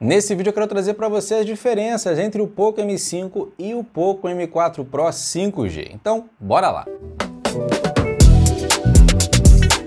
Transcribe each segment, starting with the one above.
Nesse vídeo eu quero trazer para você as diferenças entre o Poco M5 e o Poco M4 Pro 5G. Então, bora lá!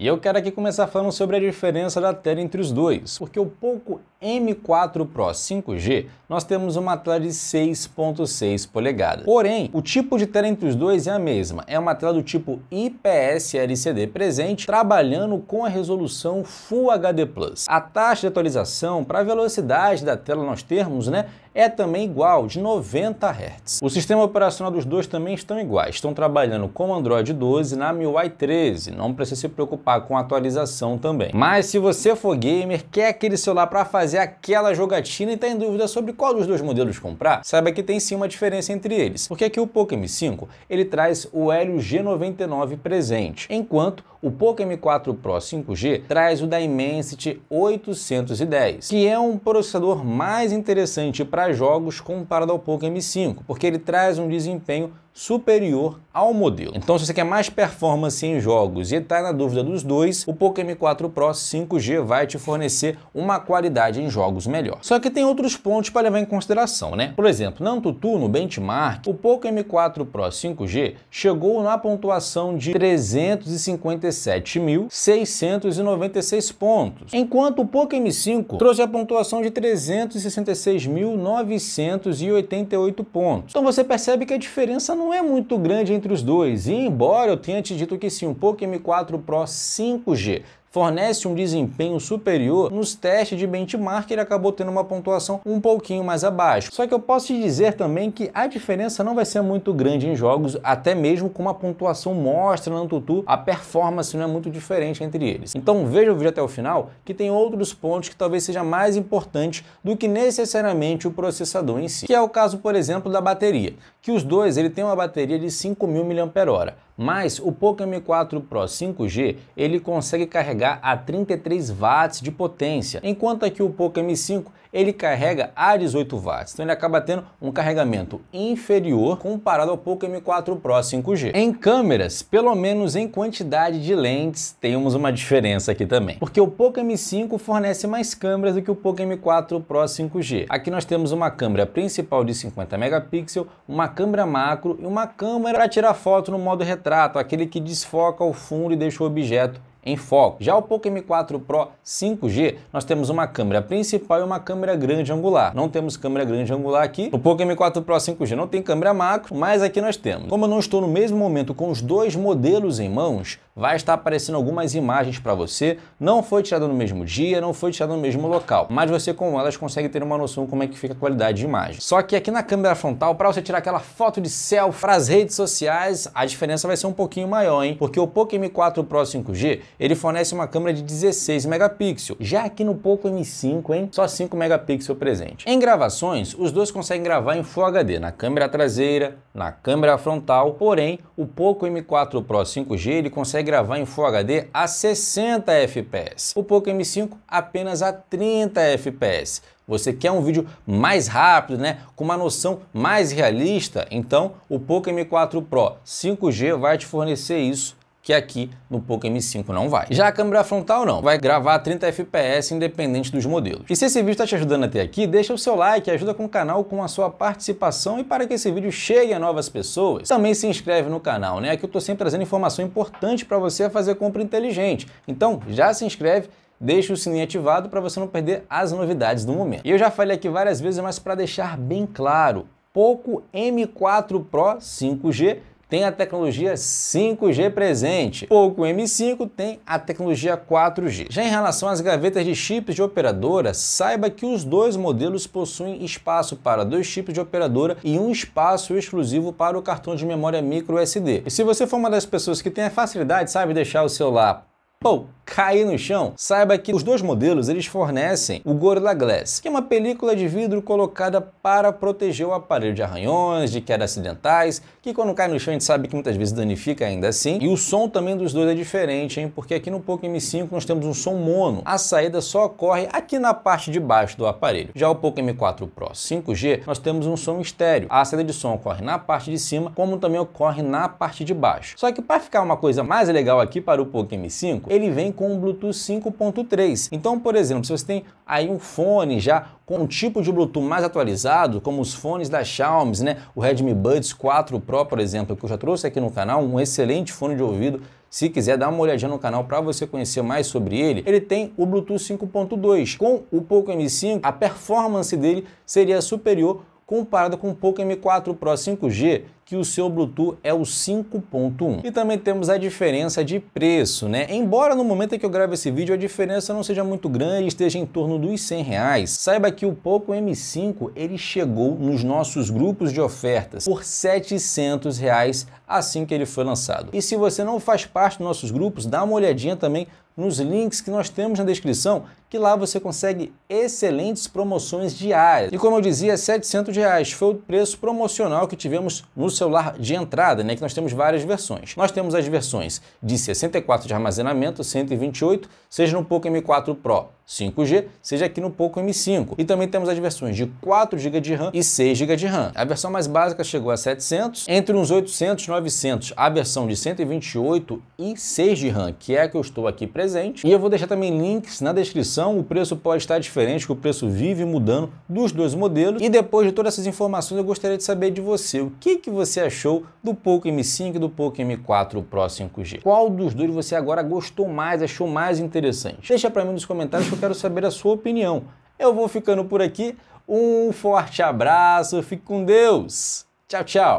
eu quero aqui começar falando sobre a diferença da tela entre os dois, porque o Poco M4 Pro 5G nós temos uma tela de 6.6 polegadas. Porém, o tipo de tela entre os dois é a mesma, é uma tela do tipo IPS LCD presente, trabalhando com a resolução Full HD+. A taxa de atualização para a velocidade da tela nós termos, né, é também igual, de 90 Hz. O sistema operacional dos dois também estão iguais, estão trabalhando com Android 12 na MIUI 13, não precisa se preocupar com atualização também. Mas se você for gamer, quer aquele celular para fazer aquela jogatina e está em dúvida sobre qual dos dois modelos comprar, saiba que tem sim uma diferença entre eles, porque aqui o Poco M5 ele traz o Helio G99 presente, enquanto o Poco M4 Pro 5G traz o Dimensity 810, que é um processador mais interessante para jogos comparado ao Poco M5, porque ele traz um desempenho superior ao modelo. Então, se você quer mais performance em jogos e está na dúvida dos dois, o Poco M4 Pro 5G vai te fornecer uma qualidade em jogos melhor. Só que tem outros pontos para levar em consideração, né? Por exemplo, na Antutu, no benchmark, o Poco M4 Pro 5G chegou na pontuação de 357.696 pontos, enquanto o Poco M5 trouxe a pontuação de 366.988 pontos. Então você percebe que a diferença não não é muito grande entre os dois, e embora eu tenha te dito que sim, um pouco M4 Pro 5G fornece um desempenho superior, nos testes de benchmark ele acabou tendo uma pontuação um pouquinho mais abaixo. Só que eu posso te dizer também que a diferença não vai ser muito grande em jogos, até mesmo com uma pontuação mostra no antutu a performance não é muito diferente entre eles. Então veja o vídeo até o final, que tem outros pontos que talvez seja mais importante do que necessariamente o processador em si, que é o caso, por exemplo, da bateria, que os dois ele tem uma bateria de 5.000 mAh, mas o Poco M4 Pro 5G ele consegue carregar carregar a 33 watts de potência, enquanto aqui o Poco M5 ele carrega a 18 watts, então ele acaba tendo um carregamento inferior comparado ao Poco M4 Pro 5G. Em câmeras, pelo menos em quantidade de lentes, temos uma diferença aqui também, porque o Poco M5 fornece mais câmeras do que o Poco M4 Pro 5G. Aqui nós temos uma câmera principal de 50 megapixels, uma câmera macro e uma câmera para tirar foto no modo retrato, aquele que desfoca o fundo e deixa o objeto em foco. Já o Poco M4 Pro 5G, nós temos uma câmera principal e uma câmera grande angular. Não temos câmera grande angular aqui. O Poco M4 Pro 5G não tem câmera macro, mas aqui nós temos. Como eu não estou no mesmo momento com os dois modelos em mãos, vai estar aparecendo algumas imagens para você. Não foi tirado no mesmo dia, não foi tirado no mesmo local, mas você com elas consegue ter uma noção como é que fica a qualidade de imagem. Só que aqui na câmera frontal, para você tirar aquela foto de selfie para as redes sociais, a diferença vai ser um pouquinho maior, hein? Porque o Poco M4 Pro 5G ele fornece uma câmera de 16 megapixels, já aqui no Poco M5, hein, só 5 megapixels presente. Em gravações, os dois conseguem gravar em Full HD na câmera traseira, na câmera frontal, porém, o Poco M4 Pro 5G ele consegue gravar em Full HD a 60 fps, o Poco M5 apenas a 30 fps. Você quer um vídeo mais rápido, né? Com uma noção mais realista? Então, o Poco M4 Pro 5G vai te fornecer isso que aqui no Poco M5 não vai. Já a câmera frontal não, vai gravar a 30 fps independente dos modelos. E se esse vídeo está te ajudando até aqui, deixa o seu like, ajuda com o canal com a sua participação e para que esse vídeo chegue a novas pessoas, também se inscreve no canal, né? Aqui eu estou sempre trazendo informação importante para você fazer compra inteligente. Então já se inscreve deixa o sininho ativado para você não perder as novidades do momento. E eu já falei aqui várias vezes, mas para deixar bem claro, Poco M4 Pro 5G tem a tecnologia 5G presente. o M5 tem a tecnologia 4G. Já em relação às gavetas de chips de operadora, saiba que os dois modelos possuem espaço para dois chips de operadora e um espaço exclusivo para o cartão de memória micro SD. E se você for uma das pessoas que tem a facilidade, sabe, deixar o celular pô, cair no chão, saiba que os dois modelos eles fornecem o Gorilla Glass, que é uma película de vidro colocada para proteger o aparelho de arranhões, de quedas acidentais, que quando cai no chão a gente sabe que muitas vezes danifica ainda assim. E o som também dos dois é diferente, hein? Porque aqui no Poco M5 nós temos um som mono. A saída só ocorre aqui na parte de baixo do aparelho. Já o Poco M4 Pro 5G, nós temos um som estéreo. A saída de som ocorre na parte de cima, como também ocorre na parte de baixo. Só que para ficar uma coisa mais legal aqui para o Poco M5, ele vem com o Bluetooth 5.3. Então, por exemplo, se você tem aí um fone já com um tipo de Bluetooth mais atualizado, como os fones da Xiaomi, né? O Redmi Buds 4 Pro, por exemplo, que eu já trouxe aqui no canal, um excelente fone de ouvido se quiser dar uma olhadinha no canal para você conhecer mais sobre ele, ele tem o Bluetooth 5.2. Com o Poco M5, a performance dele seria superior comparado com o Poco M4 Pro 5G, que o seu Bluetooth é o 5.1. E também temos a diferença de preço, né? Embora no momento em que eu gravo esse vídeo a diferença não seja muito grande, esteja em torno dos 100 reais, saiba que o Poco M5 ele chegou nos nossos grupos de ofertas por 700 reais assim que ele foi lançado. E se você não faz parte dos nossos grupos, dá uma olhadinha também nos links que nós temos na descrição que lá você consegue excelentes promoções diárias. E como eu dizia, R$ 700 reais foi o preço promocional que tivemos no celular de entrada, né, que nós temos várias versões. Nós temos as versões de 64 de armazenamento, 128, seja no Poco M4 Pro 5G, seja aqui no Poco M5. E também temos as versões de 4 GB de RAM e 6 GB de RAM. A versão mais básica chegou a 700, entre uns 800 e 900, a versão de 128 e 6 de RAM, que é a que eu estou aqui presente. E eu vou deixar também links na descrição o preço pode estar diferente, que o preço vive mudando dos dois modelos. E depois de todas essas informações, eu gostaria de saber de você, o que, que você achou do Poco M5 e do Poco M4 Pro 5G? Qual dos dois você agora gostou mais, achou mais interessante? Deixa para mim nos comentários que eu quero saber a sua opinião. Eu vou ficando por aqui, um forte abraço, fique com Deus! Tchau, tchau!